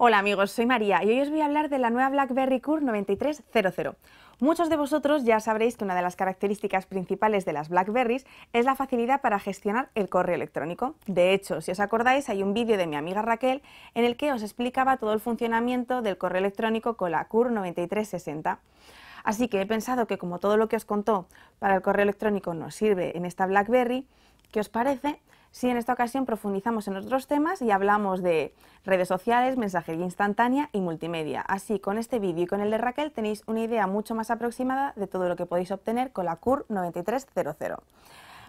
Hola amigos, soy María y hoy os voy a hablar de la nueva BlackBerry Curve 9300. Muchos de vosotros ya sabréis que una de las características principales de las BlackBerries es la facilidad para gestionar el correo electrónico. De hecho, si os acordáis, hay un vídeo de mi amiga Raquel en el que os explicaba todo el funcionamiento del correo electrónico con la Curve 9360. Así que he pensado que como todo lo que os contó para el correo electrónico nos sirve en esta BlackBerry, ¿qué os parece si en esta ocasión profundizamos en otros temas y hablamos de redes sociales, mensajería instantánea y multimedia. Así, con este vídeo y con el de Raquel tenéis una idea mucho más aproximada de todo lo que podéis obtener con la CUR 9300.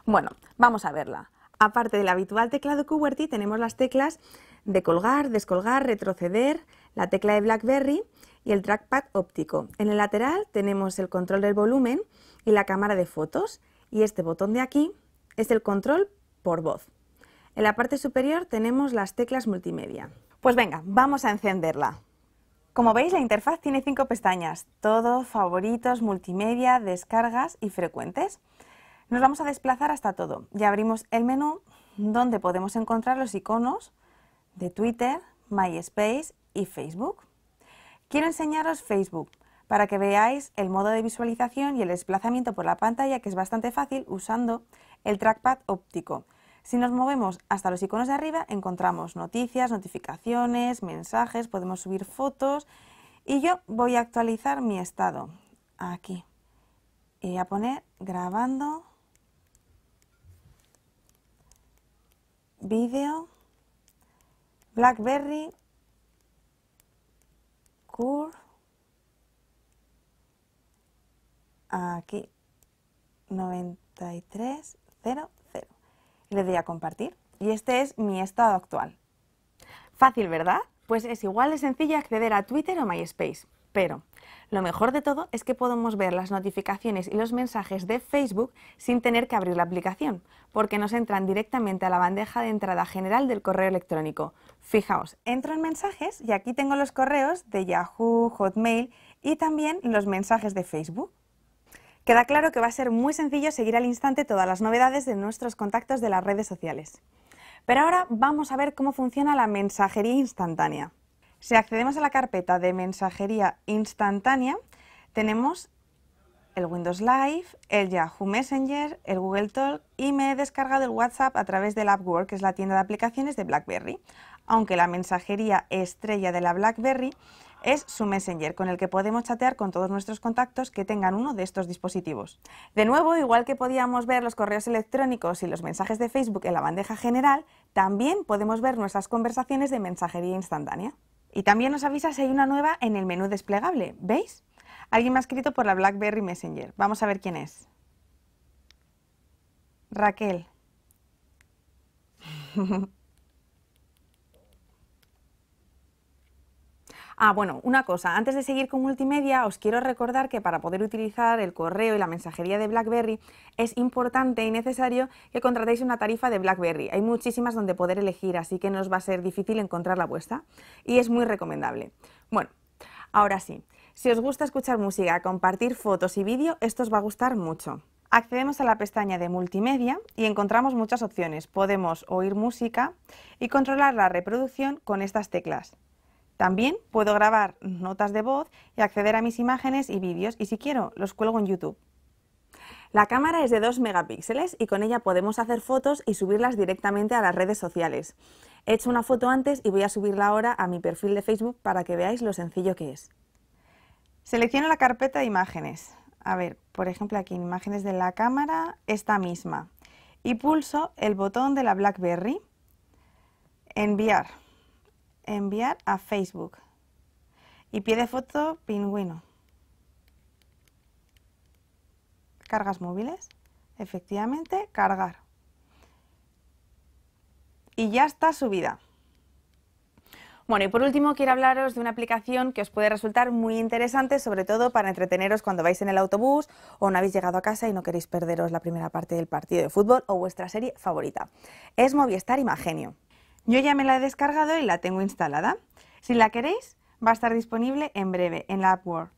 Bueno, vamos a verla. Aparte la habitual tecla de QWERTY tenemos las teclas de colgar, descolgar, retroceder, la tecla de BlackBerry y el trackpad óptico. En el lateral tenemos el control del volumen y la cámara de fotos y este botón de aquí es el control por voz. En la parte superior tenemos las teclas multimedia. Pues venga, vamos a encenderla. Como veis, la interfaz tiene cinco pestañas, todo, favoritos, multimedia, descargas y frecuentes. Nos vamos a desplazar hasta todo y abrimos el menú donde podemos encontrar los iconos de Twitter, MySpace y Facebook. Quiero enseñaros Facebook para que veáis el modo de visualización y el desplazamiento por la pantalla que es bastante fácil usando el trackpad óptico. Si nos movemos hasta los iconos de arriba, encontramos noticias, notificaciones, mensajes, podemos subir fotos y yo voy a actualizar mi estado aquí. Y voy a poner grabando vídeo BlackBerry Curve, aquí 93 0 le doy a compartir y este es mi estado actual. Fácil, ¿verdad? Pues es igual de sencillo acceder a Twitter o MySpace. Pero lo mejor de todo es que podemos ver las notificaciones y los mensajes de Facebook sin tener que abrir la aplicación, porque nos entran directamente a la bandeja de entrada general del correo electrónico. Fijaos, entro en mensajes y aquí tengo los correos de Yahoo, Hotmail y también los mensajes de Facebook. Queda claro que va a ser muy sencillo seguir al instante todas las novedades de nuestros contactos de las redes sociales. Pero ahora vamos a ver cómo funciona la mensajería instantánea. Si accedemos a la carpeta de mensajería instantánea, tenemos el Windows Live, el Yahoo Messenger, el Google Talk y me he descargado el WhatsApp a través del AppWork, que es la tienda de aplicaciones de BlackBerry. Aunque la mensajería estrella de la BlackBerry es su Messenger, con el que podemos chatear con todos nuestros contactos que tengan uno de estos dispositivos. De nuevo, igual que podíamos ver los correos electrónicos y los mensajes de Facebook en la bandeja general, también podemos ver nuestras conversaciones de mensajería instantánea. Y también nos avisa si hay una nueva en el menú desplegable, ¿veis? Alguien me ha escrito por la BlackBerry Messenger. Vamos a ver quién es. Raquel. Ah, bueno, una cosa, antes de seguir con multimedia, os quiero recordar que para poder utilizar el correo y la mensajería de BlackBerry es importante y necesario que contratéis una tarifa de BlackBerry. Hay muchísimas donde poder elegir, así que no os va a ser difícil encontrar la vuestra y es muy recomendable. Bueno, ahora sí, si os gusta escuchar música, compartir fotos y vídeo, esto os va a gustar mucho. Accedemos a la pestaña de Multimedia y encontramos muchas opciones. Podemos oír música y controlar la reproducción con estas teclas. También puedo grabar notas de voz y acceder a mis imágenes y vídeos y si quiero los cuelgo en YouTube. La cámara es de 2 megapíxeles y con ella podemos hacer fotos y subirlas directamente a las redes sociales. He hecho una foto antes y voy a subirla ahora a mi perfil de Facebook para que veáis lo sencillo que es. Selecciono la carpeta de imágenes. A ver, por ejemplo aquí imágenes de la cámara, esta misma. Y pulso el botón de la BlackBerry. Enviar enviar a Facebook. Y pie de foto, pingüino. Cargas móviles. Efectivamente, cargar. Y ya está subida. Bueno, y por último quiero hablaros de una aplicación que os puede resultar muy interesante, sobre todo para entreteneros cuando vais en el autobús o no habéis llegado a casa y no queréis perderos la primera parte del partido de fútbol o vuestra serie favorita. Es Movistar Imagenio. Yo ya me la he descargado y la tengo instalada. Si la queréis, va a estar disponible en breve en la App World.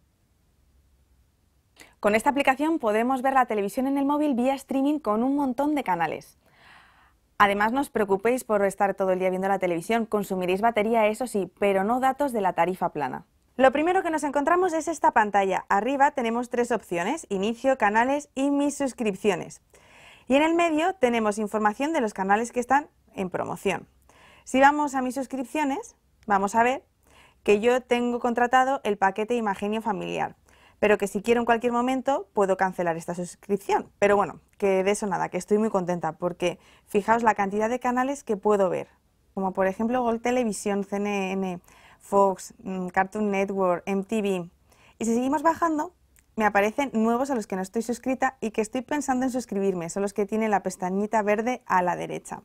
Con esta aplicación podemos ver la televisión en el móvil vía streaming con un montón de canales. Además, no os preocupéis por estar todo el día viendo la televisión, consumiréis batería, eso sí, pero no datos de la tarifa plana. Lo primero que nos encontramos es esta pantalla. Arriba tenemos tres opciones, inicio, canales y mis suscripciones. Y en el medio tenemos información de los canales que están en promoción. Si vamos a mis suscripciones, vamos a ver que yo tengo contratado el paquete Imagenio Familiar, pero que si quiero en cualquier momento puedo cancelar esta suscripción. Pero bueno, que de eso nada, que estoy muy contenta porque fijaos la cantidad de canales que puedo ver, como por ejemplo Gold Televisión, CNN, Fox, mm, Cartoon Network, MTV. Y si seguimos bajando, me aparecen nuevos a los que no estoy suscrita y que estoy pensando en suscribirme, son los que tienen la pestañita verde a la derecha.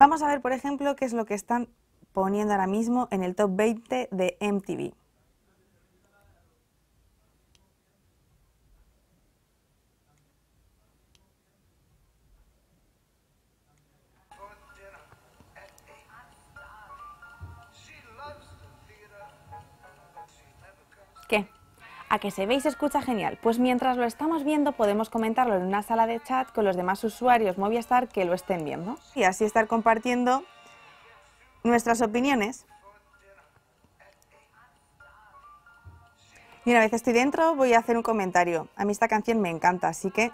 Vamos a ver, por ejemplo, qué es lo que están poniendo ahora mismo en el top 20 de MTV. a que se ve y se escucha genial. Pues mientras lo estamos viendo podemos comentarlo en una sala de chat con los demás usuarios Movistar que lo estén viendo y así estar compartiendo nuestras opiniones. Y una vez estoy dentro voy a hacer un comentario. A mí esta canción me encanta, así que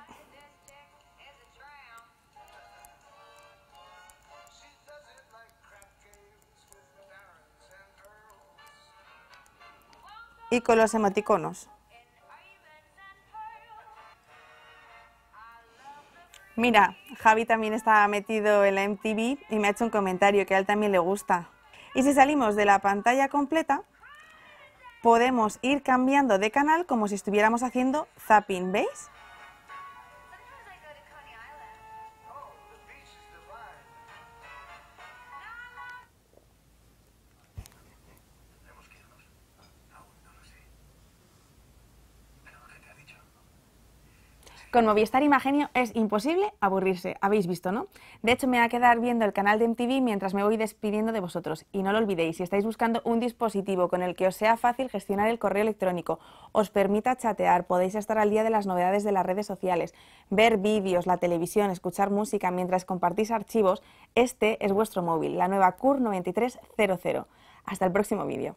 con los emoticonos. Mira, Javi también está metido en la MTV y me ha hecho un comentario que a él también le gusta. Y si salimos de la pantalla completa, podemos ir cambiando de canal como si estuviéramos haciendo zapping, ¿veis? Con Movistar Imagenio es imposible aburrirse, habéis visto, ¿no? De hecho, me va a quedar viendo el canal de MTV mientras me voy despidiendo de vosotros. Y no lo olvidéis, si estáis buscando un dispositivo con el que os sea fácil gestionar el correo electrónico, os permita chatear, podéis estar al día de las novedades de las redes sociales, ver vídeos, la televisión, escuchar música mientras compartís archivos, este es vuestro móvil, la nueva CUR 9300. Hasta el próximo vídeo.